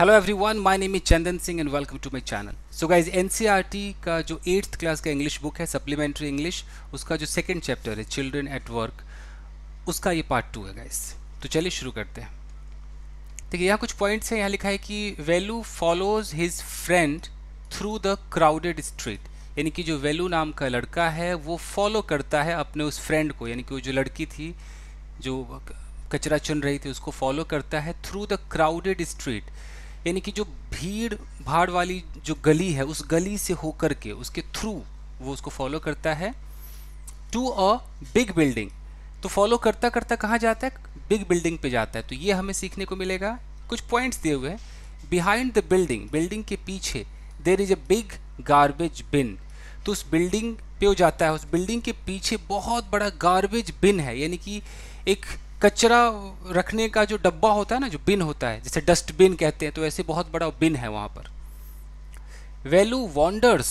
Hello everyone my name is Chandan Singh and welcome to my channel so guys NCERT का जो eighth class का English book है supplementary English उसका जो second chapter है चिल्ड्रन एट वर्क उसका ये पार्ट टू है गाइज तो चलिए शुरू करते हैं देखिए यहाँ कुछ पॉइंट्स हैं यहाँ लिखा है कि Velu follows his friend through the crowded street यानी कि जो वेलू नाम का लड़का है वो फॉलो करता है अपने उस फ्रेंड को यानी कि वो जो लड़की थी जो कचरा चुन रही थी उसको फॉलो करता है थ्रू द क्राउडेड स्ट्रीट यानी कि जो भीड़ भाड़ वाली जो गली है उस गली से होकर के उसके थ्रू वो उसको फॉलो करता है टू अ बिग बिल्डिंग तो फॉलो करता करता कहाँ जाता है बिग बिल्डिंग पे जाता है तो ये हमें सीखने को मिलेगा कुछ पॉइंट्स दिए हुए हैं बिहाइंड द बिल्डिंग बिल्डिंग के पीछे there is a big garbage bin तो उस बिल्डिंग पे वो जाता है उस बिल्डिंग के पीछे बहुत बड़ा गार्बेज बिन है यानी कि एक कचरा रखने का जो डब्बा होता है ना जो बिन होता है जैसे डस्टबिन कहते हैं तो ऐसे बहुत बड़ा बिन है वहाँ पर Velu wonders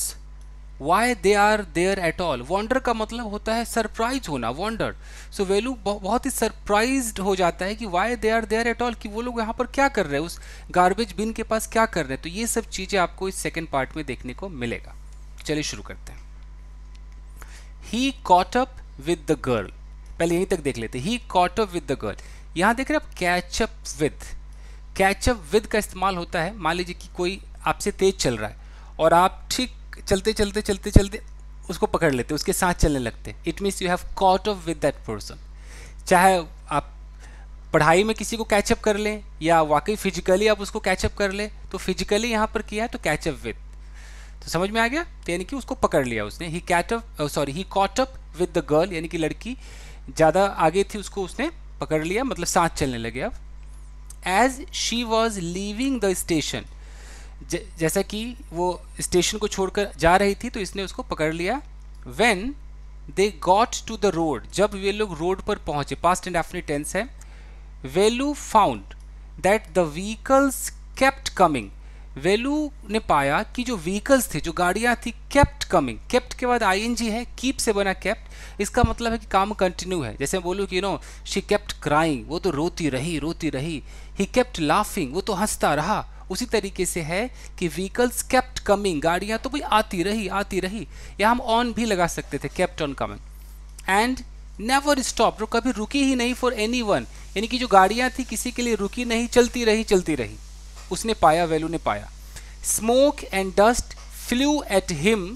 why they are there at all wonder का मतलब होता है सरप्राइज होना वॉन्डर सो वेलू बहुत ही सरप्राइज हो जाता है कि why they are there at all कि वो लोग यहाँ पर क्या कर रहे हैं उस गार्बेज बिन के पास क्या कर रहे हैं तो ये सब चीज़ें आपको इस सेकेंड पार्ट में देखने को मिलेगा चलिए शुरू करते हैं he caught up up with the girl पहले यहीं तक देख लेते he caught up with the girl यहाँ देख रहे आप कैचअप विद कैचअप विद का इस्तेमाल होता है मान लीजिए कि कोई आपसे तेज चल रहा है और आप ठीक चलते चलते चलते चलते उसको पकड़ लेते उसके साथ चलने लगते it means you have caught up with that person चाहे आप पढ़ाई में किसी को कैचअप कर लें या वाकई फिजिकली आप उसको कैचअप कर लें तो फिजिकली यहाँ पर किया है तो कैचअप विद तो समझ में आ गया तो यानी कि उसको पकड़ लिया उसने he catch up sorry he caught up with the girl यानी कि लड़की ज़्यादा आगे थी उसको उसने पकड़ लिया मतलब साथ चलने लगे अब as she was leaving the station जैसा कि वो स्टेशन को छोड़कर जा रही थी तो इसने उसको पकड़ लिया when they got to the road जब वे लोग रोड पर पहुंचे पास्ट एंड एफनी टेंस है Velu found that the vehicles kept coming Velu ने पाया कि जो व्हीकल्स थे जो गाड़ियां थी केप्ट कमिंग केप्ट के बाद आईएनजी है कीप से बना केप्ट इसका मतलब है कि काम कंटिन्यू है जैसे बोलूँ कि you know she kept crying वो तो रोती रही रोती रही ही केप्ट लाफिंग वो तो हंसता रहा उसी तरीके से है कि व्हीकल्स केप्ट कमिंग गाड़ियाँ तो भाई आती रही आती रही या हम ऑन भी लगा सकते थे kept on coming and never stop कभी रुकी ही नहीं फॉर एनी वन यानी कि जो गाड़ियाँ थी किसी के लिए रुकी नहीं चलती रही चलती रही उसने पाया वैल्यू ने पाया smoke and dust flew at him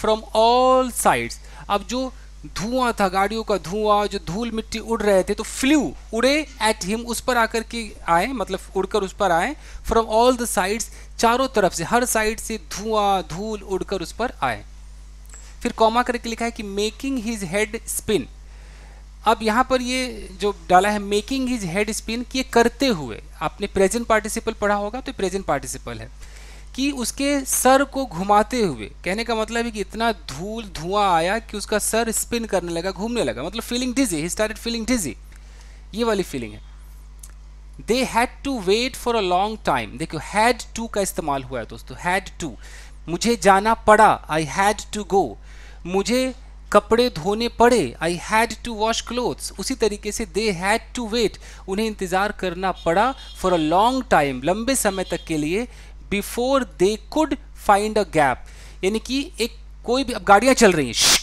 from all sides अब जो धुआं था गाड़ियों का धुआं जो धूल मिट्टी उड़ रहे थे तो फ्लू उड़े एट हिम उस पर आकर के आए मतलब उड़कर उस पर आए फ्रॉम ऑल द साइड्स चारों तरफ से हर साइड से धुआं धूल उड़कर उस पर आए फिर कॉमा करके लिखा है कि मेकिंग हिज हेड स्पिन अब यहाँ पर ये जो डाला है मेकिंग हिज हेड स्पिन ये करते हुए आपने प्रेजेंट पार्टिसिपल पढ़ा होगा तो प्रेजेंट पार्टिसिपल है कि उसके सर को घुमाते हुए कहने का मतलब है कि इतना धूल धुआं आया कि उसका सर स्पिन करने लगा घूमने लगा मतलब feeling dizzy he started feeling dizzy ये वाली फीलिंग है they had to wait for a long time देखो हैड टू का इस्तेमाल हुआ है दोस्तों हैड टू मुझे जाना पड़ा आई हैड टू गो मुझे कपड़े धोने पड़े I had to wash clothes उसी तरीके से दे हैड टू वेट उन्हें इंतज़ार करना पड़ा फॉर अ लॉन्ग टाइम लंबे समय तक के लिए before they could find a gap यानी कि एक कोई भी अब गाड़ियाँ चल रही हैं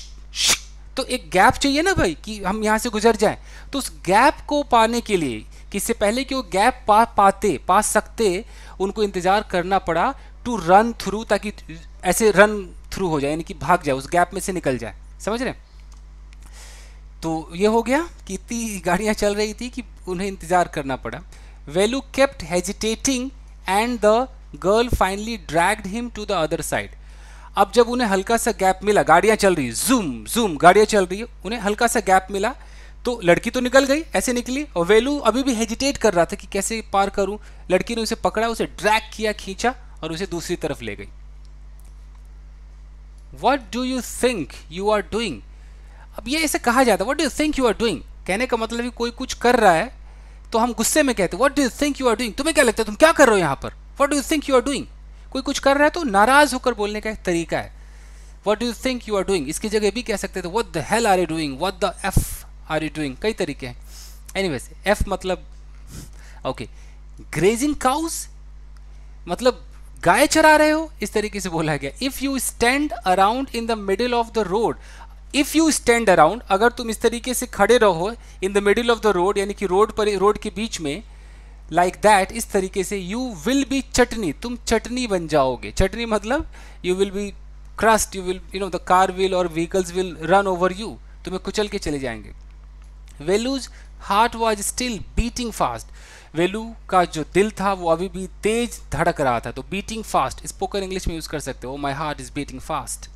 तो एक गैप चाहिए ना भाई कि हम यहाँ से गुजर जाएं तो उस गैप को पाने के लिए किससे पहले कि वो गैप पा पाते पा सकते उनको इंतज़ार करना पड़ा टू रन थ्रू ताकि ऐसे रन थ्रू हो जाए यानी कि भाग जाए उस गैप में से निकल जाए समझ रहे तो ये हो गया कि इतनी गाड़ियाँ चल रही थी कि उन्हें इंतज़ार करना पड़ा Velu kept hesitating and the girl finally dragged him to the other side अब जब उन्हें हल्का सा गैप मिला गाड़ियाँ चल रही जूम जूम गाड़ियाँ चल रही है उन्हें हल्का सा गैप मिला तो लड़की तो निकल गई ऐसे निकली और वेलू अभी भी हेजिटेट कर रहा था कि कैसे पार करूं लड़की ने उसे पकड़ा उसे ड्रैग किया खींचा और उसे दूसरी तरफ ले गई what do you think you are doing अब ये इसे कहा जाता है what do you think you are doing कहने का मतलब है कोई कुछ कर रहा है तो हम गुस्से में कहते हैं what do you think you are doing तुम्हें क्या लगता है तुम क्या कर रहे हो यहाँ पर what do you think you are doing कोई कुछ कर रहा है तो नाराज होकर बोलने का एक तरीका है what do you think you are doing इसकी जगह भी कह सकते थे what the hell are you doing what the F are you doing कई तरीके हैं एनी वेज एफ मतलब ओके ग्रेजिंग काउज मतलब गाय चरा रहे हो इस तरीके से बोला गया if you stand around in the middle of the road if you stand around अगर तुम इस तरीके से खड़े रहो in the middle of the road यानी कि रोड पर रोड के बीच में लाइक like दैट इस तरीके से यू विल बी चटनी तुम चटनी बन जाओगे चटनी मतलब you will be crushed you will you know the car will और vehicles will run over you तुम्हें कुचल के चले जाएंगे Velu's heart was still beating fast Velu का जो दिल था वो अभी भी तेज धड़क रहा था तो बीटिंग फास्ट स्पोकन इंग्लिश में यूज़ कर सकते हो my heart is beating fast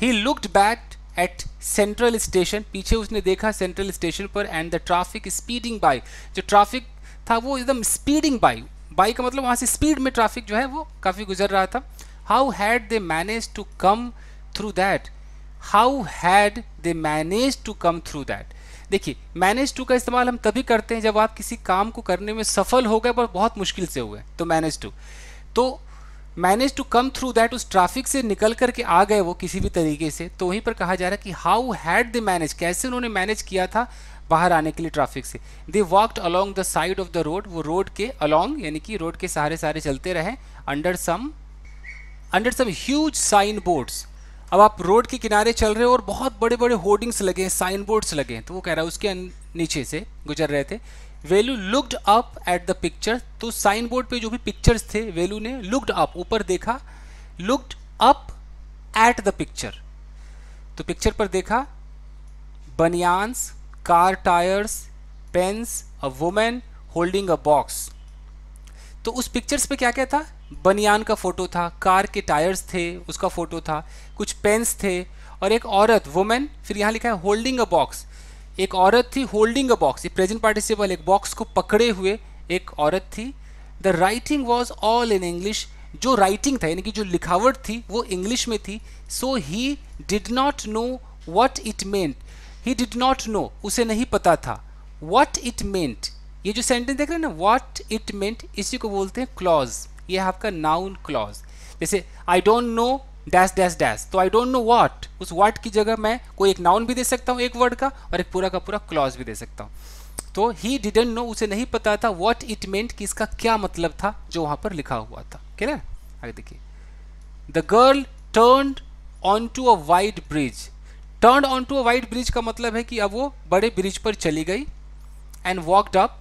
he looked back at central station पीछे उसने देखा सेंट्रल स्टेशन पर and the traffic speeding by जो ट्रैफिक था वो एकदम स्पीडिंग बाई बाई का मतलब वहाँ से स्पीड में ट्रैफिक जो है वो काफ़ी गुजर रहा था how had they manage to come through that how had they manage to come through that देखिए मैनेज टू का इस्तेमाल हम तभी करते हैं जब आप किसी काम को करने में सफल हो गए पर बहुत मुश्किल से हुए तो मैनेज टू तो manage to come through that उस ट्रैफिक से निकल करके आ गए वो किसी भी तरीके से तो वहीं पर कहा जा रहा है कि हाउ हैड दे मैनेज कैसे उन्होंने मैनेज किया था बाहर आने के लिए ट्रैफिक से they walked along the side of the road वो रोड के अलॉन्ग यानी कि रोड के सहारे सहारे चलते रहे under some under some huge sign boards अब आप रोड के किनारे चल रहे हो और बहुत बड़े बड़े होर्डिंग्स लगे हैं साइन बोर्ड्स लगे हैं तो वो कह रहा है उसके नीचे से गुजर रहे थे Velu looked up at the picture तो साइन बोर्ड पे जो भी पिक्चर्स थे वेलू ने लुकड अप ऊपर देखा looked up at the picture तो पिक्चर पर देखा banians car tyres pens a woman holding a box तो उस पिक्चर्स पे क्या क्या था बनियान का फोटो था कार के टायर्स थे उसका फोटो था कुछ पेन्स थे और एक औरत वुमेन फिर यहाँ लिखा है होल्डिंग अ बॉक्स एक औरत थी होल्डिंग अ बॉक्स ये प्रेजेंट पार्टिसिपल एक बॉक्स को पकड़े हुए एक औरत थी the writing was all in English जो राइटिंग था यानी कि जो लिखावट थी वो इंग्लिश में थी so he did not know what it meant he did not know उसे नहीं पता था वट इट मेंट ये जो सेंटेंस देख रहे हैं ना वट इट मेंट इसी को बोलते हैं क्लॉज ये आपका नाउन क्लॉज जैसे I don't know dash dash dash तो आई डोंट नो व्हाट उस व्हाट की जगह मैं कोई एक नाउन भी दे सकता हूँ एक वर्ड का और एक पूरा का पूरा क्लॉज भी दे सकता हूँ तो ही डिडेंट नो उसे नहीं पता था व्हाट इट मेंट कि इसका क्या मतलब था जो वहाँ पर लिखा हुआ था क्लियर है आगे देखिए the girl turn on to a wide bridge turn on to a wide bridge का मतलब है कि अब वो बड़े ब्रिज पर चली गई and walked up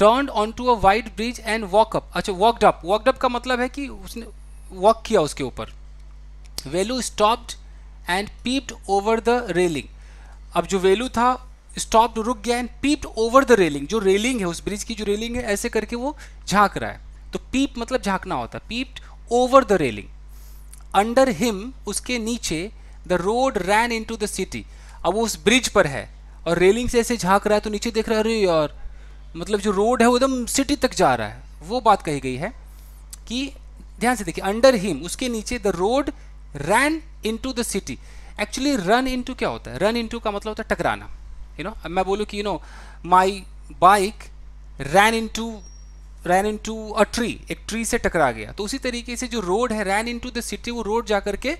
turned on to a wide bridge and walk up अच्छा वॉकड अप वॉकड अप का मतलब है कि उसने वॉक किया उसके ऊपर Velu stopped and peeped over the railing अब जो वेलू था स्टॉप्ड रुक गया and peeped over the railing जो रेलिंग है उस ब्रिज की जो रेलिंग है ऐसे करके वो झांक रहा है तो पीप मतलब झांकना होता है peeped over the railing under him उसके नीचे the road ran in to the city अब वो उस ब्रिज पर है और रेलिंग से ऐसे झांक रहा है तो नीचे देख रहा है अरे यार मतलब जो रोड है वो एकदम सिटी तक जा रहा है वो बात कही गई है कि ध्यान से देखिए अंडर हिम उसके नीचे the road run into the city actually run into क्या होता है रन टू का मतलब होता है टकराना यू नो अब मैं बोलूँ कि you know my bike ran into ran to a tree एक ट्री से टकरा गया तो उसी तरीके से जो रोड है रैन टू द सिटी वो रोड जा करके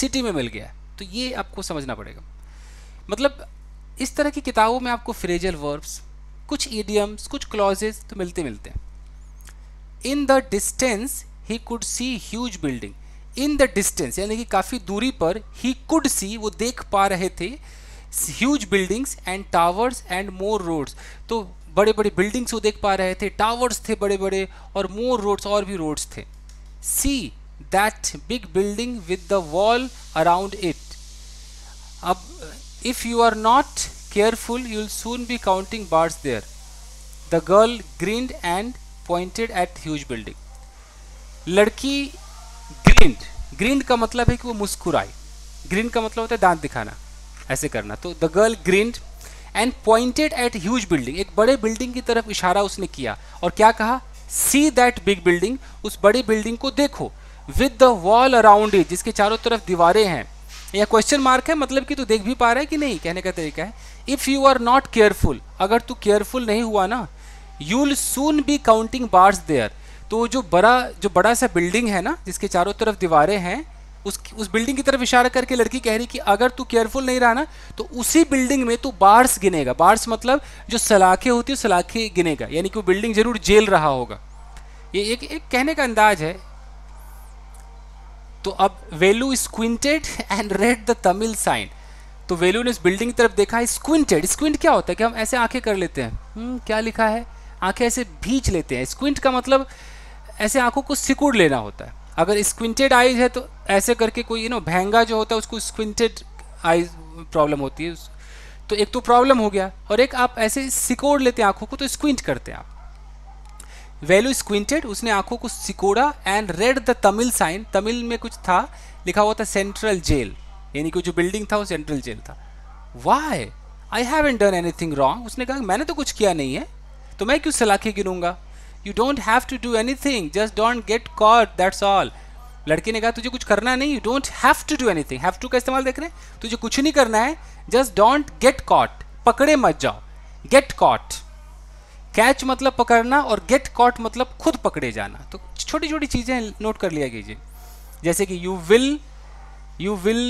सिटी में मिल गया तो ये आपको समझना पड़ेगा मतलब इस तरह की किताबों में आपको फ्रेजल वर्ब्स कुछ ईडियम्स कुछ क्लॉजेस तो मिलते मिलते हैं in the distance he could see huge building in the distance यानी कि काफ़ी दूरी पर ही कुड सी वो देख पा रहे थे huge buildings and towers and more roads तो बड़े बड़े बिल्डिंग्स वो देख पा रहे थे टावर्स थे बड़े बड़े और मोर रोड्स और भी रोड्स थे see that big building with the wall around it अब if you are not Careful, you will soon be counting bars there. The girl grinned and pointed at huge building. लड़की grinned grinned का मतलब है कि वो मुस्कुराई grind का मतलब होता है दांत दिखाना ऐसे करना तो the girl grinned and pointed at huge building एक बड़े बिल्डिंग की तरफ इशारा उसने किया और क्या कहा सी दैट बिग बिल्डिंग उस बड़ी बिल्डिंग को देखो with the wall around it जिसके चारों तरफ दीवारें हैं या क्वेश्चन मार्क है मतलब कि तू देख भी पा रहा है कि नहीं कहने का तरीका है if you are not careful अगर तू केयरफुल नहीं हुआ ना you'll soon be counting bars there तो जो बड़ा जो बड़ा सा बिल्डिंग है ना जिसके चारों तरफ दीवारें हैं उस उस बिल्डिंग की तरफ इशारा करके लड़की कह रही कि अगर तू केयरफुल नहीं रहा ना तो उसी बिल्डिंग में तू बार्स गिनेगा बार्स मतलब जो सलाखें होती है सलाखें गिनेगा यानी कि वो बिल्डिंग जरूर जेल रहा होगा ये एक एक कहने का अंदाज है तो अब Velu is squinted and read the Tamil sign तो वेलू ने उस बिल्डिंग की तरफ देखा स्क्विंटेड स्क्विंट क्या होता है कि हम ऐसे आंखें कर लेते हैं हम्म, क्या लिखा है आंखें ऐसे भींच लेते हैं स्क्विंट का मतलब ऐसे आंखों को सिकुड़ लेना होता है अगर स्क्विंटेड आइज है तो ऐसे करके कोई यू नो भेंगा जो होता है उसको स्क्विंटेड आइज प्रॉब्लम होती है तो एक तो प्रॉब्लम हो गया और एक आप ऐसे सिकोड़ लेते हैं आंखों को तो स्क्विंट करते हैं आप वेलू स्क्विंटेड उसने आंखों को सिकोड़ा and read the Tamil sign Tamil में कुछ था लिखा हुआ था सेंट्रल जेल यानी कि जो बिल्डिंग था वो सेंट्रल जेल था वाह I an done anything wrong उसने कहा मैंने तो कुछ किया नहीं है तो मैं क्यों सलाखी गिनूंगा you don't have to do anything just don't get caught that's all लड़के ने कहा तुझे कुछ करना नहीं you don't have to do thing have to का इस्तेमाल देख रहे हैं तुझे कुछ नहीं करना है जस्ट डोंट गेट कॉट पकड़े मत जाओ गेट कॉट कैच मतलब पकड़ना और गेट कॉट मतलब खुद पकड़े जाना तो छोटी छोटी चीज़ें नोट कर लिया कीजिए जैसे कि यू विल यू विल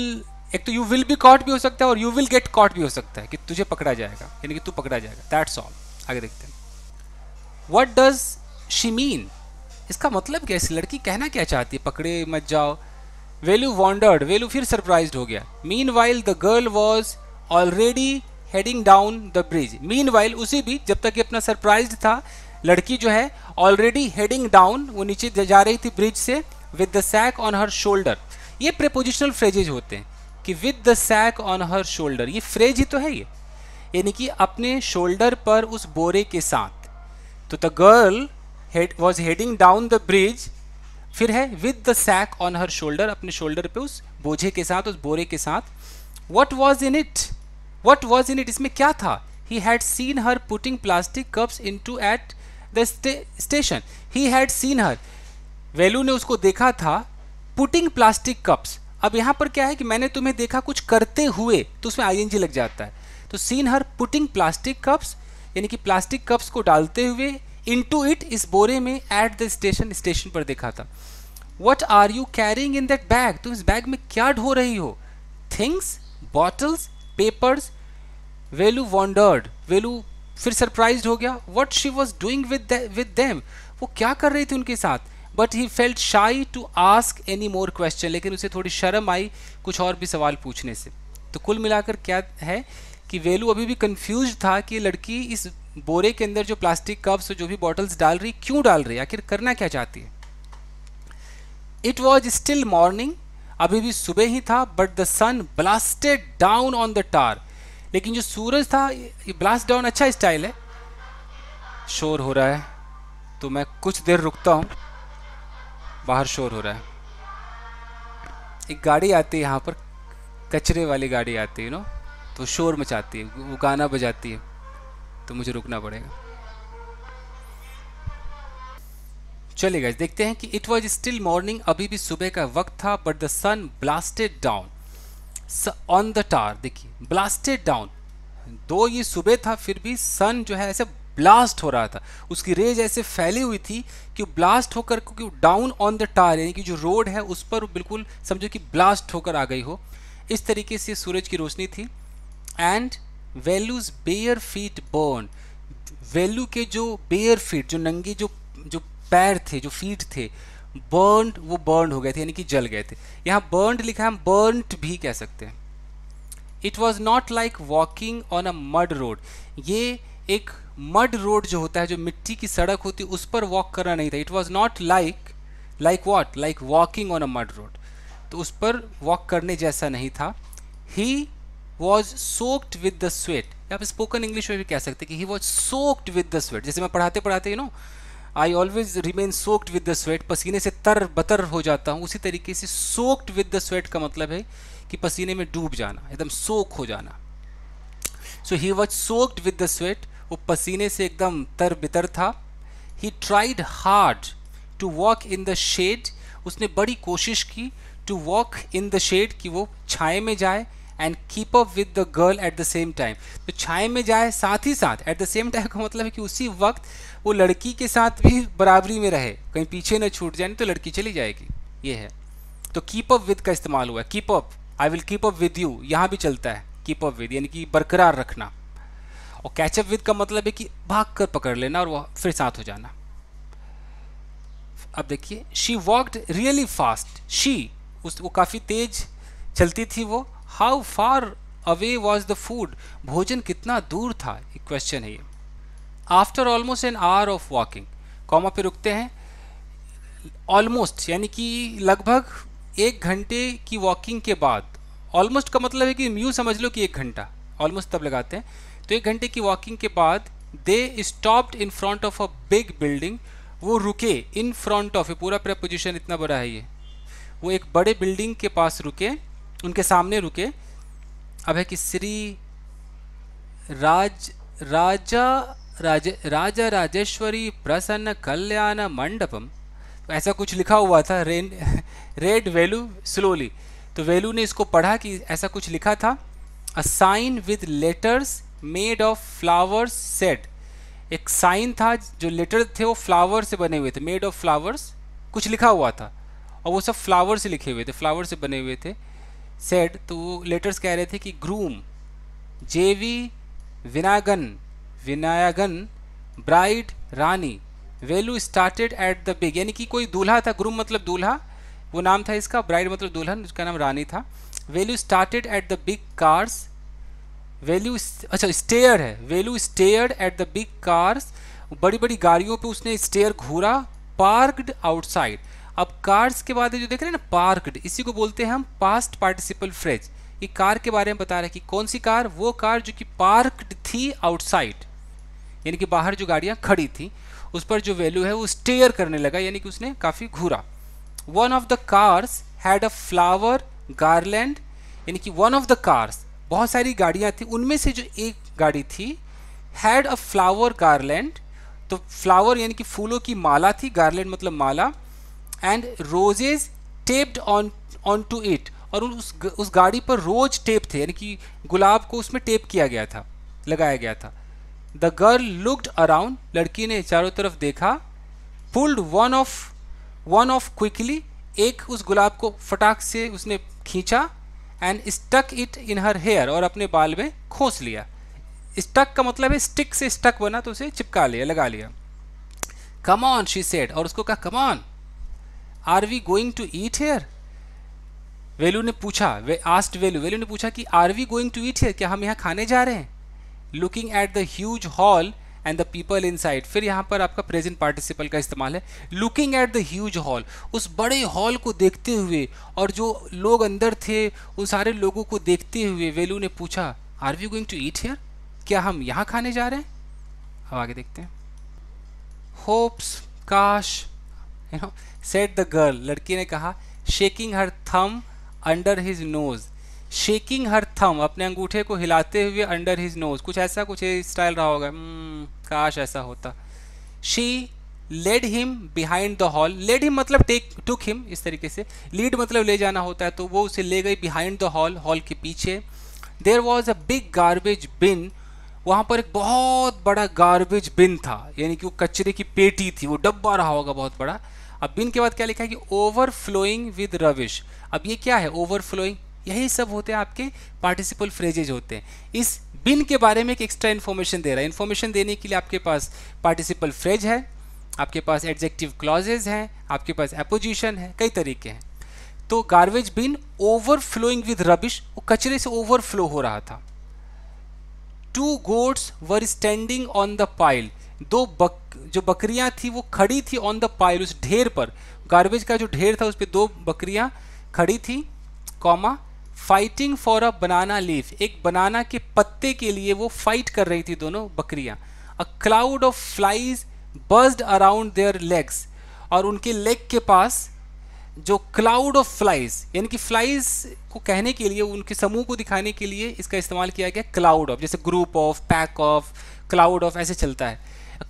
एक तो यू विल बी कॉट भी हो सकता है और यू विल गेट कॉट भी हो सकता है कि तुझे पकड़ा जाएगा यानी कि तू पकड़ा जाएगा दैट्स ऑल आगे देखते हैं वट डज शी मीन इसका मतलब क्या इस लड़की कहना क्या चाहती है पकड़े मत जाओ वेलू वॉन्डर्ड वेलू फिर सरप्राइज हो गया meanwhile the girl was already heading down the bridge meanwhile उसी भी जब तक ये अपना सरप्राइज था लड़की जो है ऑलरेडी हेडिंग डाउन वो नीचे जा रही थी ब्रिज से with the sack on her shoulder ये प्रेपोजिशनल फ्रेजेज होते हैं कि with the sack on her shoulder ये फ्रेज ही तो है ये यानी कि अपने शोल्डर पर उस बोरे के साथ तो the girl was heading down the bridge फिर है with the sack on her shoulder अपने शोल्डर पे उस बोझे के साथ उस बोरे के साथ what was in it what was in it इसमें क्या था he had seen her putting plastic cups into at the station he had seen her Velu ने उसको देखा था पुटिंग प्लास्टिक कप्स अब यहां पर क्या है कि मैंने तुम्हें देखा कुछ करते हुए तो उसमें आई लग जाता है तो seen her putting plastic cups यानी कि प्लास्टिक कप्स को डालते हुए इन टू इट इस बोरे में एट द स्टेशन स्टेशन पर देखा था what are you carrying in that bag तुम इस बैग में क्या ढो रही हो things bottles papers Velu wondered Velu फिर सरप्राइज हो गया what she was doing with with वो क्या कर रही थी उनके साथ but he felt shy to ask any more question लेकिन उसे थोड़ी शर्म आई कुछ और भी सवाल पूछने से तो कुल मिलाकर क्या है कि वेलू अभी भी कन्फ्यूज था कि लड़की इस बोरे के अंदर जो प्लास्टिक कप्स जो भी बॉटल्स डाल रही क्यों डाल रही आखिर करना क्या चाहती है इट वॉज स्टिल मॉर्निंग अभी भी सुबह ही था but the sun blasted down on the tar लेकिन जो सूरज था ये ब्लास्ट डाउन अच्छा स्टाइल है शोर हो रहा है तो मैं कुछ देर रुकता हूँ बाहर शोर हो रहा है एक गाड़ी आती है यहाँ पर कचरे वाली गाड़ी आती है नो तो शोर मचाती है वो गाना बजाती है तो मुझे रुकना पड़ेगा चलिए गाइज देखते हैं कि इट वॉज स्टिल मॉर्निंग अभी भी सुबह का वक्त था but the sun blasted down on the tar देखिए ब्लास्टेड डाउन दो ये सुबह था फिर भी सन जो है ऐसे ब्लास्ट हो रहा था उसकी रेज ऐसे फैली हुई थी कि ब्लास्ट होकर क्योंकि डाउन ऑन द टायर यानी कि जो रोड है उस पर बिल्कुल समझो कि ब्लास्ट होकर आ गई हो इस तरीके से सूरज की रोशनी थी and Velu's bare feet burn Velu के जो बेयर फीट जो नंगे जो जो पैर थे जो फीट थे बर्न वो बर्न हो गए थे यानी कि जल गए थे यहाँ बर्न लिखा है हम बर्न भी कह सकते हैं it was not like walking on a mud road ये एक मड रोड जो होता है जो मिट्टी की सड़क होती है उस पर वॉक करना नहीं था it was not like like what like walking on a mud road तो उस पर वॉक करने जैसा नहीं था he was soaked with the sweat आप स्पोकन इंग्लिश में भी कह सकते कि he was soaked with the sweat जैसे मैं पढ़ाते पढ़ाते you know I always remain soaked with the sweat पसीने से तर बतर हो जाता हूँ उसी तरीके से सोक्ड विद द स्वेट का मतलब है कि पसीने में डूब जाना एकदम सोक हो जाना so he was soaked with the sweat वो पसीने से एकदम तर बितर था he tried hard to walk in the shade उसने बड़ी कोशिश की to walk in the shade कि वो छाए में जाए and keep up with the girl at the same time तो छाए में जाए साथ ही साथ एट द सेम टाइम का मतलब है कि उसी वक्त वो लड़की के साथ भी बराबरी में रहे कहीं पीछे ना छूट जाए तो लड़की चली जाएगी ये है तो कीप अप विद का इस्तेमाल हुआ keep up I will keep up with you यहाँ भी चलता है कीप अप विद यानी कि बरकरार रखना और कैचअप विद का मतलब है कि भाग कर पकड़ लेना और वह फिर साथ हो जाना अब देखिए she walked really fast she उस वो काफ़ी तेज चलती थी वो how far away was the food भोजन कितना दूर था एक क्वेश्चन है ये after almost an hour of walking comma पे रुकते हैं ऑलमोस्ट यानी कि लगभग एक घंटे की वॉकिंग के बाद ऑलमोस्ट का मतलब है कि न्यू समझ लो कि एक घंटा ऑलमोस्ट तब लगाते हैं तो एक घंटे की वॉकिंग के बाद they stopped in front of a big building वो रुके इन फ्रंट ऑफ ये पूरा प्रपोजिशन इतना बड़ा है ये वो एक बड़े बिल्डिंग के पास रुके उनके सामने रुके अब है कि श्री राज राजा राज राजा राजेश्वरी प्रसन्न कल्याण मंडपम तो ऐसा कुछ लिखा हुआ था रेन रेड वेलू स्लोली तो वेलू ने इसको पढ़ा कि ऐसा कुछ लिखा था a sign with letters made of flowers set एक साइन था जो लेटर थे वो फ्लावर से बने हुए थे मेड ऑफ फ्लावर्स कुछ लिखा हुआ था और वो सब फ्लावर से लिखे हुए थे फ्लावर से बने हुए थे सेड तो वो लेटर्स कह रहे थे कि ग्रूम जेवी विनागन Vinayagan bride Rani Velu started at the big यानी कि कोई दूल्हा था ग्रूम मतलब दूल्हा वो नाम था इसका ब्राइड मतलब दुल्हन उसका नाम रानी था Velu started at the big cars Velu अच्छा स्टेयर है Velu stare at the big cars बड़ी बड़ी गाड़ियों पे उसने स्टेयर घूरा पार्कड आउटसाइड अब कार्स के बाद जो देख रहे हैं ना पार्कड इसी को बोलते हैं हम पास्ट पार्टिसिपल फ्रेज ये कार के बारे में बता रहे हैं कि कौन सी कार वो कार जो कि पार्कड थी आउटसाइड यानी कि बाहर जो गाड़ियाँ खड़ी थी उस पर जो वैल्यू है वो स्टेयर करने लगा यानी कि उसने काफ़ी घूरा one of the cars had a flower garland यानी कि वन ऑफ द कार्स बहुत सारी गाड़ियाँ थी उनमें से जो एक गाड़ी थी हैड अ फ्लावर गार्लैंड तो फ्लावर यानी कि फूलों की माला थी गार्लैंड मतलब माला and roses taped on onto it और उस उस गाड़ी पर रोज टेप थे यानी कि गुलाब को उसमें टेप किया गया था लगाया गया था द गर्ल लुकड अराउंड लड़की ने चारों तरफ देखा pulled one of one of quickly एक उस गुलाब को फटाक से उसने खींचा and stuck it in her hair और अपने बाल में खोस लिया स्टक का मतलब है स्टिक से स्टक बना तो उसे चिपका लिया लगा लिया कमॉन शी सेड और उसको कहा come on are we going to eat here Velu ने पूछा वे आस्ट वेलू वेलू ने पूछा कि are we going to eat here क्या हम यहाँ खाने जा रहे हैं looking at the huge hall and the people inside फिर यहाँ पर आपका प्रेजेंट पार्टिसिपल का इस्तेमाल है looking at the huge hall उस बड़े हॉल को देखते हुए और जो लोग अंदर थे उन सारे लोगों को देखते हुए वेलू ने पूछा are we going to eat here क्या हम यहाँ खाने जा रहे हैं अब आगे देखते हैं होप्स काश you know said the girl लड़की ने कहा shaking her thumb under his nose shaking her thumb अपने अंगूठे को हिलाते हुए अंडर हिज नोज कुछ ऐसा कुछ स्टाइल रहा होगा hmm, काश ऐसा होता she led him behind the hall led him मतलब टेक टुक हिम इस तरीके से लीड मतलब ले जाना होता है तो वो उसे ले गई बिहाइंड द हॉल हॉल के पीछे there was a big garbage bin वहाँ पर एक बहुत बड़ा गार्बेज बिन था यानी कि वो कचरे की पेटी थी वो डब्बा रहा होगा बहुत बड़ा अब बिन के बाद क्या लिखा है कि ओवर फ्लोइंग विद रविश अब ये क्या है ओवर फ्लोइंग यही सब होते हैं आपके पार्टिसिपल फ्रेजेज होते हैं इस बिन के बारे में एक एक्स्ट्रा इन्फॉर्मेशन दे रहा है इन्फॉर्मेशन देने के लिए आपके पास पार्टिसिपल फ्रेज है आपके पास एडजेक्टिव क्लॉजेज हैं आपके पास एपोजिशन है कई तरीके हैं तो garbage bin overflowing with rubbish वो कचरे से ओवरफ्लो हो रहा था two goats were standing on the pile दो बक जो बकरियां थी वो खड़ी थी ऑन द पाइल उस ढेर पर गार्बेज का जो ढेर था उस पर दो बकरियां खड़ी थी comma fighting for a banana leaf एक बनाना के पत्ते के लिए वो फाइट कर रही थी दोनों बकरियां a cloud of flies buzzed around their legs और उनके लेग के पास जो क्लाउड ऑफ फ्लाइज यानी कि फ्लाइज को कहने के लिए उनके समूह को दिखाने के लिए इसका इस्तेमाल किया गया क्लाउड ऑफ जैसे group of pack of cloud of ऐसे चलता है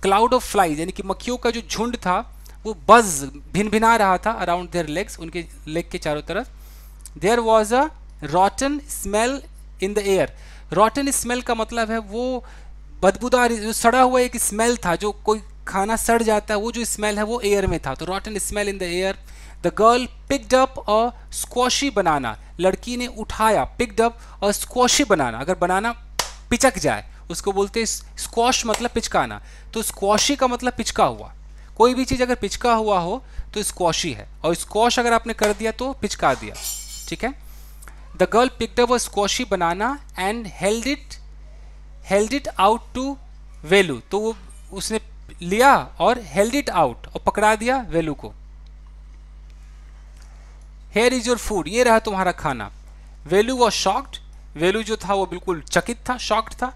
क्लाउड ऑफ फ्लाइज यानी कि मक्खियों का जो झुंड था वो बज भिन भिना रहा था अराउंड देयर लेग्स उनके लेग के चारों तरफ there was a rotten smell in the air rotten smell का मतलब है वो बदबूदार जो सड़ा हुआ एक स्मेल था जो कोई खाना सड़ जाता है वो जो स्मेल है वो एयर में था तो rotten smell in the air the girl picked up और स्क्वाशी बनाना लड़की ने उठाया पिकड अप और स्क्वाशी बनाना अगर बनाना पिचक जाए उसको बोलते हैं स्क्वाश मतलब पिचकाना तो स्क्वाशी का मतलब पिचका हुआ कोई भी चीज़ अगर पिचका हुआ हो तो स्क्वाशी है और स्क्वाश अगर आपने कर दिया तो पिचका दिया ठीक है the girl picked up a banana and held it held it out to Velu तो वो उसने लिया और हेल्ड इट आउट और पकड़ा दिया वेलू को हेयर इज योर फूड ये रहा तुम्हारा खाना वेलू वॉज शॉक्ड वेलू जो था वो बिल्कुल चकित था शॉक्ड था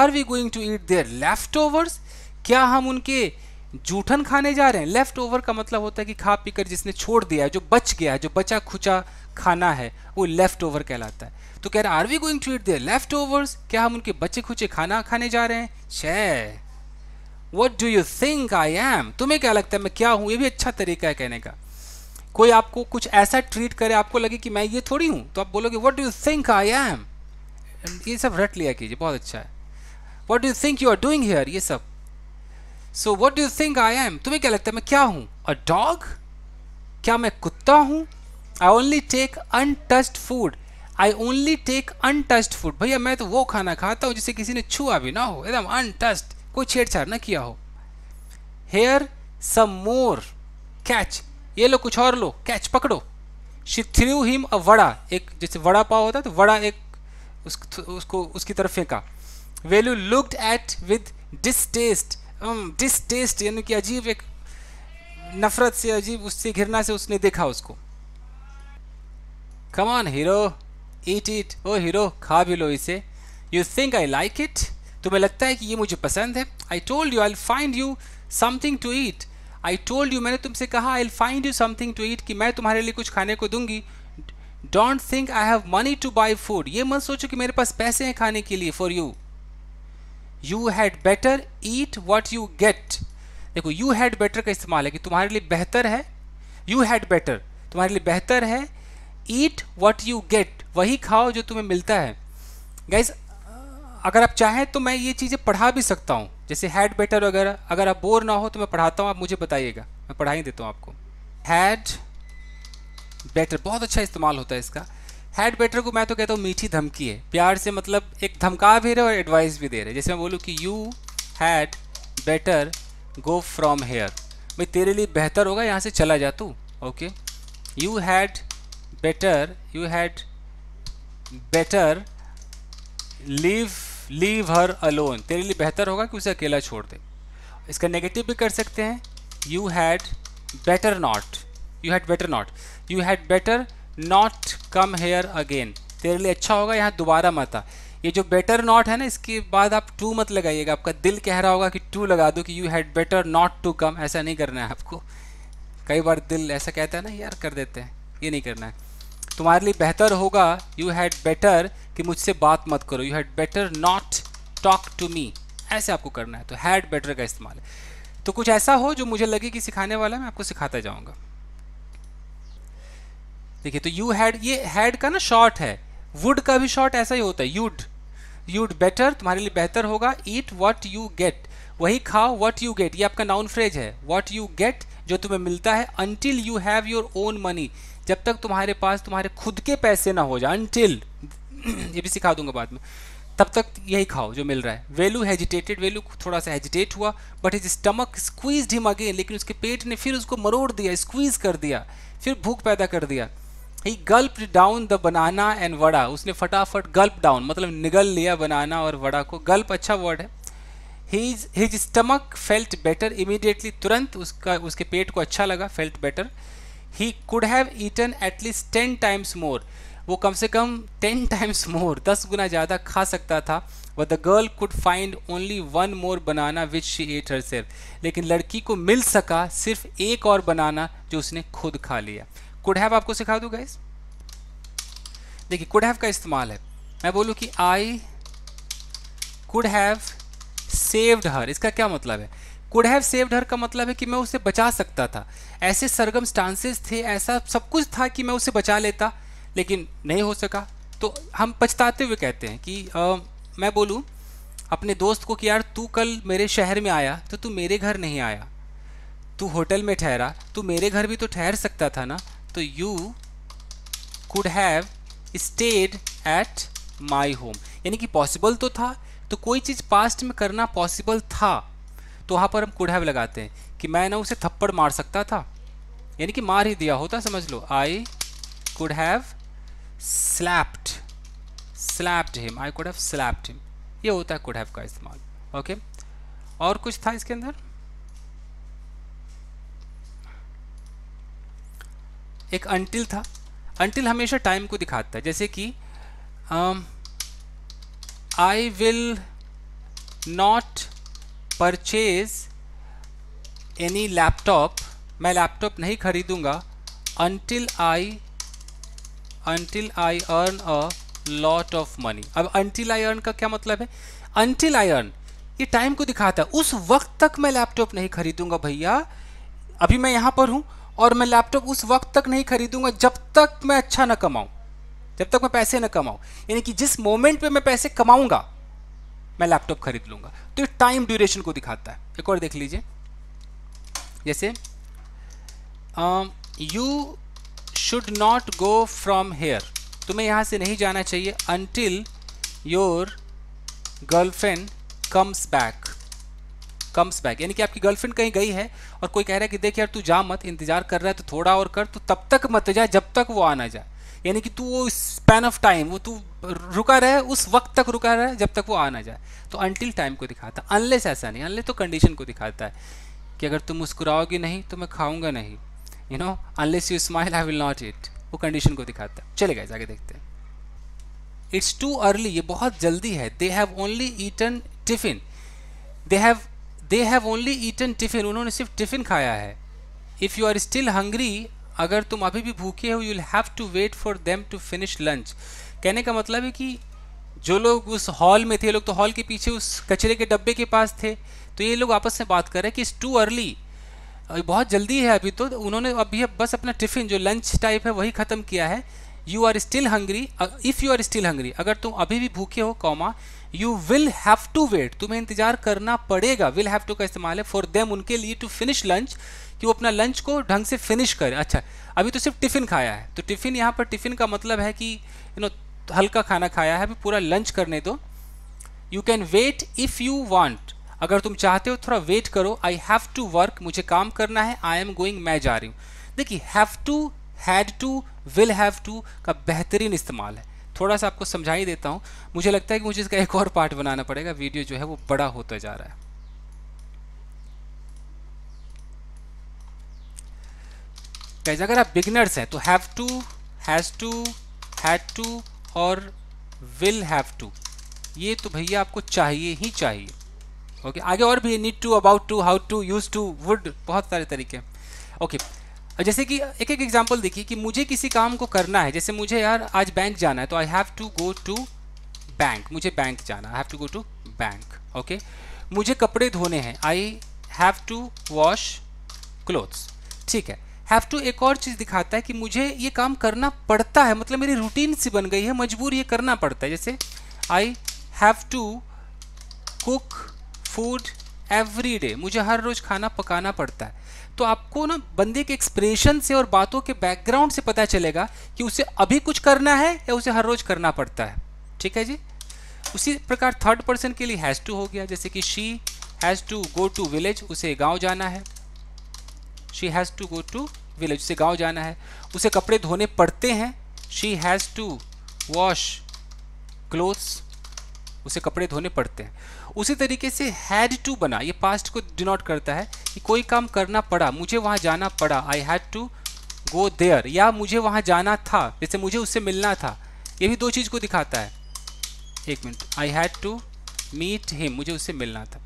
are we going to eat their leftovers क्या हम उनके जूठन खाने जा रहे हैं लेफ्ट ओवर का मतलब होता है कि खा पीकर जिसने छोड़ दिया है जो बच गया है जो बचा खुचा खाना है वो लेफ्ट ओवर कहलाता है तो कह रहे are we going to eat their leftovers क्या हम उनके बच्चे खुचे खाना खाने जा रहे हैं छः what do you think I am तुम्हें क्या लगता है मैं क्या हूँ ये भी अच्छा तरीका है कहने का कोई आपको कुछ ऐसा ट्रीट करे आपको लगे कि मैं ये थोड़ी हूँ तो आप बोलोगे what do you think I am ये सब रट लिया कीजिए बहुत अच्छा है what do you think you are doing here ये सब so what do you think I am तुम्हें क्या लगता है मैं क्या हूँ अ डॉग क्या मैं कुत्ता हूँ I only take untouched food I only take untouched food भैया मैं तो वो खाना खाता हूँ जिसे किसी ने छुआ भी ना हो एकदम अनटच्ड कोई छेड़छाड़ ना किया हो हेयर सम मोर कैच ये लो कुछ और लो कैच पकड़ो she threw him a vada एक जैसे वड़ा पाव होता तो वड़ा एक उस, उसको उसकी तरफ फेंका Velu looked at with distaste distaste यानी कि अजीब एक नफरत से अजीब उससे घिरना से उसने देखा उसको come on hero eat it oh hero खा भी लो इसे you think I like it तुम्हें लगता है कि ये मुझे पसंद है I told you I find you something to eat I told you मैंने तुमसे कहा I find you something to eat कि मैं तुम्हारे लिए कुछ खाने को दूंगी don't think I have money to buy food ये मत सोचो कि मेरे पास पैसे हैं खाने के लिए for you you had better eat what you get देखो यू हैड बेटर का इस्तेमाल है कि तुम्हारे लिए बेहतर है यू हैड बेटर तुम्हारे लिए बेहतर है ईट वट यू गेट वही खाओ जो तुम्हें मिलता है गाइज अगर आप चाहें तो मैं ये चीज़ें पढ़ा भी सकता हूँ जैसे हैड बेटर वगैरह अगर आप बोर ना हो तो मैं पढ़ाता हूँ आप मुझे बताइएगा मैं पढ़ा ही देता हूँ आपको हैड बेटर बहुत अच्छा इस्तेमाल होता है इसका हैड बेटर को मैं तो कहता हूँ मीठी धमकी है प्यार से मतलब एक धमका भी रहे और एडवाइस भी दे रहे जैसे मैं बोलूँ कि you had better go from here भाई तेरे लिए बेहतर होगा यहाँ से चला जा तू okay you had better you had better leave leave her alone तेरे लिए बेहतर होगा कि उसे अकेला छोड़ दे इसका नेगेटिव भी कर सकते हैं you had better not you had better not you had better not come here again तेरे लिए अच्छा होगा यहाँ दोबारा मत आ ये जो बेटर नॉट है ना इसके बाद आप टू मत लगाइएगा आपका दिल कह रहा होगा कि टू लगा दो कि you had better not to come ऐसा नहीं करना है आपको कई बार दिल ऐसा कहता है ना यार कर देते हैं ये नहीं करना है तुम्हारे लिए बेहतर होगा यू हैड बेटर कि मुझसे बात मत करो you had better not talk to me ऐसे आपको करना है तो हैड बेटर का इस्तेमाल तो कुछ ऐसा हो जो मुझे लगे कि सिखाने वाला मैं आपको सिखाता जाऊंगा देखिए तो यू हैड ये हैड का ना शॉर्ट है वुड का भी शॉर्ट ऐसा ही होता है यूड यूड बेटर तुम्हारे लिए बेहतर होगा ईट वट यू गेट वही खाओ वट यू गेट ये आपका नाउन फ्रेज है वट यू गेट जो तुम्हें मिलता है until you have your own money जब तक तुम्हारे पास तुम्हारे खुद के पैसे ना हो जाए अनटिल ये भी सिखा दूंगा बाद में तब तक यही खाओ जो मिल रहा है वेलू हेजिटेटेड वेलू थोड़ा सा हेजिटेट हुआ but his stomach squeeze him again लेकिन उसके पेट ने फिर उसको मरोड़ दिया स्क्वीज कर दिया फिर भूख पैदा कर दिया he gulp down the banana and vada उसने फटाफट गल्प डाउन मतलब निगल लिया बनाना और वड़ा को गल्प अच्छा वर्ड है his his stomach felt better immediately तुरंत उसका उसके पेट को अच्छा लगा felt better he could have eaten at least ten times more वो कम से कम टेन टाइम्स मोर दस गुना ज़्यादा खा सकता था व the girl could find only one more banana which she ate herself लेकिन लड़की को मिल सका सिर्फ एक और बनाना जो उसने खुद खा लिया कुड हैव आपको सिखा दूँ गाइज देखिए कुड हैव का इस्तेमाल है मैं बोलूँ कि I could have saved her इसका क्या मतलब है कुड हैव सेव्ड हर का मतलब है कि मैं उसे बचा सकता था ऐसे सरगम स्टांसेस थे ऐसा सब कुछ था कि मैं उसे बचा लेता लेकिन नहीं हो सका तो हम पछताते हुए कहते हैं कि आ, मैं बोलूँ अपने दोस्त को कि यार तू कल मेरे शहर में आया तो तू मेरे घर नहीं आया तू होटल में ठहरा तू मेरे घर भी तो ठहर सकता था ना तो you could have stayed at my home यानी कि पॉसिबल तो था तो कोई चीज़ पास्ट में करना पॉसिबल था तो वहाँ पर हम कुड लगाते हैं कि मैं ना उसे थप्पड़ मार सकता था यानी कि मार ही दिया होता समझ लो I could have slapped slapped him I could have slapped him ये होता है कुड हैव का इस्तेमाल ओके और कुछ था इसके अंदर एक अंटिल था अंटिल हमेशा टाइम को दिखाता है जैसे कि I will not purchase any laptop मैं लैपटॉप नहीं खरीदूंगा until I until I earn a lot of money अब अनटिल आई अर्न का क्या मतलब है अनटिल आई अर्न ये टाइम को दिखाता है उस वक्त तक मैं लैपटॉप नहीं खरीदूंगा भैया अभी मैं यहां पर हूं और मैं लैपटॉप उस वक्त तक नहीं खरीदूंगा जब तक मैं अच्छा ना कमाऊं जब तक मैं पैसे ना कमाऊं यानी कि जिस मोमेंट पे मैं पैसे कमाऊंगा मैं लैपटॉप खरीद लूंगा तो टाइम ड्यूरेशन को दिखाता है एक और देख लीजिए जैसे you should not go from here तुम्हें यहाँ से नहीं जाना चाहिए until your girlfriend comes back comes back यानी कि आपकी गर्लफ्रेंड कहीं गई है और कोई कह रहा है कि देख यार तू जा मत इंतजार कर रहा है तो थोड़ा और कर तो तब तक मत जा जब तक वो आना जाए यानी कि तू वो स्पैन ऑफ टाइम वो तू रुका रहे उस वक्त तक रुका रहे जब तक वो आ ना जाए तो अनटिल टाइम को दिखाता है अनलेस ऐसा नहीं अनलेस तो कंडीशन को दिखाता है कि अगर तुम मुस्कुराओगे नहीं तो मैं खाऊंगा नहीं you know unless you smile I will not eat वो कंडीशन को दिखाता है चले गए आगे देखते हैं इट्स टू अर्ली ये बहुत जल्दी है they have only eaten tiffin they have they have only eaten tiffin उन्होंने सिर्फ टिफिन खाया है if you are still hungry अगर तुम अभी भी भूखे हो you'll have to wait for them to finish lunch कहने का मतलब है कि जो लोग उस हॉल में थे लोग तो हॉल के पीछे उस कचरे के डब्बे के पास थे तो ये लोग आपस में बात कर रहे हैं कि इस टू अर्ली बहुत जल्दी है अभी तो, तो उन्होंने अभी बस अपना टिफ़िन जो लंच टाइप है वही ख़त्म किया है you are still hungry if you are still hungry अगर तुम अभी भी भूखे हो comma you will have to wait तुम्हें इंतजार करना पड़ेगा विल हैव टू का इस्तेमाल है फॉर देम उनके लिए टू फिनिश लंच कि वो अपना लंच को ढंग से फिनिश करे अच्छा अभी तो सिर्फ टिफ़िन खाया है तो टिफ़िन यहाँ पर टिफ़िन का मतलब है कि यू नो हल्का खाना खाया है अभी पूरा लंच करने दो you can wait if you want अगर तुम चाहते हो थोड़ा वेट करो आई हैव टू वर्क मुझे काम करना है आई एम गोइंग मैं जा रही हूँ देखिए have to had to will have to का बेहतरीन इस्तेमाल है थोड़ा सा आपको समझा ही देता हूँ मुझे लगता है कि मुझे इसका एक और पार्ट बनाना पड़ेगा वीडियो जो है वो बड़ा होता जा रहा है गाइज अगर आप बिगनर्स हैं तो have to has to had to और विल हैव टू ये तो भैया आपको चाहिए ही चाहिए ओके okay, आगे और भी need to about to how to use to would बहुत सारे तरीके ओके okay, जैसे कि एक एक एग्जांपल देखिए कि मुझे किसी काम को करना है जैसे मुझे यार आज बैंक जाना है तो I have to go to bank मुझे बैंक जाना I have to go to bank okay मुझे कपड़े धोने हैं I have to wash clothes ठीक है हैव टू एक और चीज़ दिखाता है कि मुझे ये काम करना पड़ता है मतलब मेरी रूटीन सी बन गई है मजबूर ये करना पड़ता है जैसे I have to cook food every day मुझे हर रोज़ खाना पकाना पड़ता है तो आपको ना बंदे के एक्सप्रेशन से और बातों के बैकग्राउंड से पता चलेगा कि उसे अभी कुछ करना है या उसे हर रोज़ करना पड़ता है ठीक है जी उसी प्रकार थर्ड पर्सन के लिए हैज़ टू हो गया जैसे कि she has to go to village उसे गांव जाना है she has to go to village उसे गाँव जाना है उसे कपड़े धोने पड़ते हैं she has to wash clothes उसे कपड़े धोने पड़ते हैं उसी तरीके से हैड टू बना ये पास्ट को डिनोट करता है कि कोई काम करना पड़ा मुझे वहाँ जाना पड़ा I had to go there या मुझे वहाँ जाना था जैसे मुझे उससे मिलना था ये भी दो चीज़ को दिखाता है एक minute I had to meet him मुझे उससे मिलना था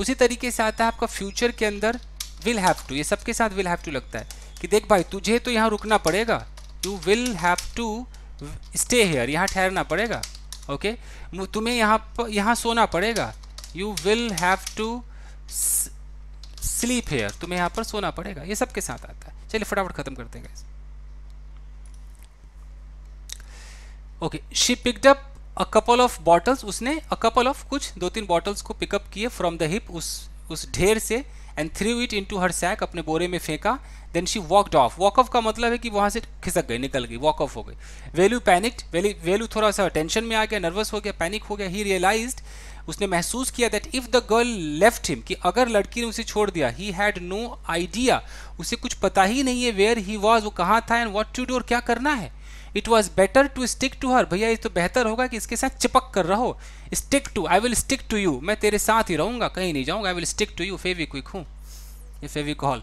उसी तरीके से आता है आपका फ्यूचर के अंदर विल हैव टू ये सबके साथ विल हैव टू लगता है कि देख भाई तुझे तो यहाँ रुकना पड़ेगा you will have to stay here यहाँ ठहरना पड़ेगा ओके okay? तुम्हें यहाँ पर यहाँ सोना पड़ेगा you will have to sleep here तुम्हें यहाँ पर सोना पड़ेगा ये सबके साथ आता है चलिए फटाफट खत्म करते हैं guys okay she picked up a couple of bottles उसने अ कपल ऑफ कुछ दो तीन बॉटल्स को पिकअप किए फ्रॉम द हिप उस उस ढेर से and threw it to her sack अपने बोरे में फेंका then she walked off walk off का मतलब है कि वहाँ से खिसक गई निकल गई वॉक ऑफ हो गई वेल्यू पैनिक वेलू थोड़ा सा टेंशन में आ गया नर्वस हो गया पैनिक हो गया ही रियलाइज उसने महसूस किया that if the girl left him कि अगर लड़की ने उसे छोड़ दिया ही हैड नो आइडिया उसे कुछ पता ही नहीं है वेयर ही वॉज वो कहाँ था एंड वॉट टू डू और क्या करना है it was better to stick to her भैया ये तो बेहतर होगा कि इसके साथ चिपक कर रहो stick to I will stick to you मैं तेरे साथ ही रहूँगा कहीं नहीं जाऊँगा I will stick to you Fevikwik हूँ ये call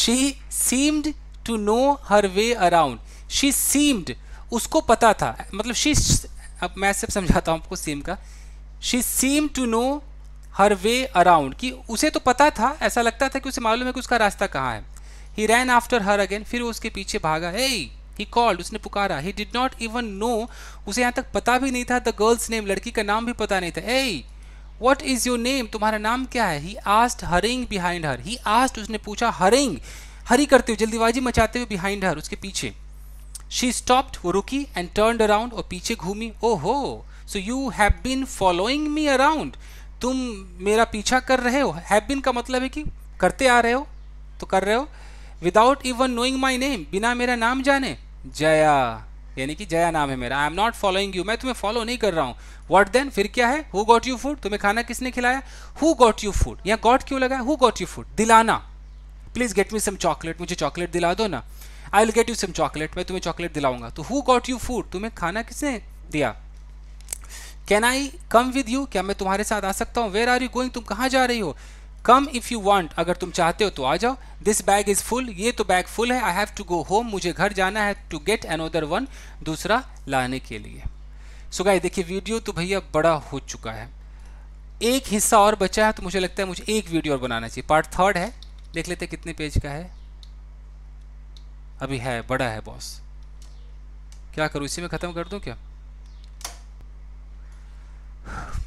she seemed to know her way around she seemed उसको पता था मतलब शी अब मैं सब समझाता हूँ आपको सीम का she seem to know her way around कि उसे तो पता था ऐसा लगता था कि उसे मालूम है कि उसका रास्ता कहाँ है ही रैन आफ्टर हर अगेन फिर उसके पीछे भागा है hey! ही कॉल्ड उसने पुकारा he did not even know उसे यहाँ तक पता भी नहीं था द गर्ल्स नेम लड़की का नाम भी पता नहीं था ए वट इज़ योर नेम तुम्हारा नाम क्या है he asked hurrying behind her he asked उसने पूछा हरिंग हरी करते हुए जल्दीबाजी मचाते हुए बिहाइंड हर उसके पीछे शी स्टॉप्ड वो रुकी एंड टर्न अराउंड और पीछे घूमी oh ho so you have been following me around तुम मेरा पीछा कर रहे हो हैव बिन का मतलब है कि करते आ रहे हो तो कर रहे हो without even knowing my name बिना मेरा नाम जाने जया यानी कि जया नाम है मेरा I am not following you मैं तुम्हें फॉलो नहीं कर रहा हूँ वॉट देन फिर क्या है हु गॉट यू फूड तुम्हें खाना किसने खिलाया हु गॉट यू फूड या गॉट क्यों लगा हु गॉट यू फूड दिलाना please get me some chocolate मुझे चॉकलेट दिला दो ना I will get you some chocolate मैं तुम्हें चॉकलेट दिलाऊंगा तो हु गॉट यू फूड तुम्हें खाना किसने दिया can I come with you क्या मैं तुम्हारे साथ आ सकता हूँ वेर आर यू गोइंग तुम कहाँ जा रही हो कम इफ़ यू वॉन्ट अगर तुम चाहते हो तो आ जाओ दिस बैग इज़ फुल ये तो बैग फुल है I have to go home मुझे घर जाना है टू गेट अनोदर वन दूसरा लाने के लिए सो गाय देखिए वीडियो तो भैया बड़ा हो चुका है एक हिस्सा और बचा है तो मुझे लगता है मुझे एक वीडियो और बनाना चाहिए पार्ट थर्ड है देख लेते हैं कितने पेज का है अभी है बड़ा है बॉस क्या करूँ इसी में ख़त्म कर दूँ क्या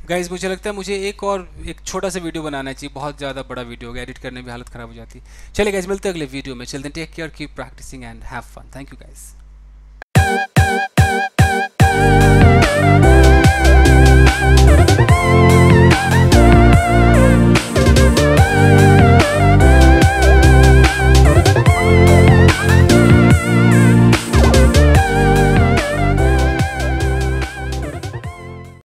गाइज मुझे लगता है मुझे एक और एक छोटा सा वीडियो बनाना चाहिए बहुत ज़्यादा बड़ा वीडियो हो गया एडिट करने में हालत ख़राब हो जाती है चलिए गाइज मिलते हैं अगले वीडियो में चलते take care keep practicing and have fun thank you guys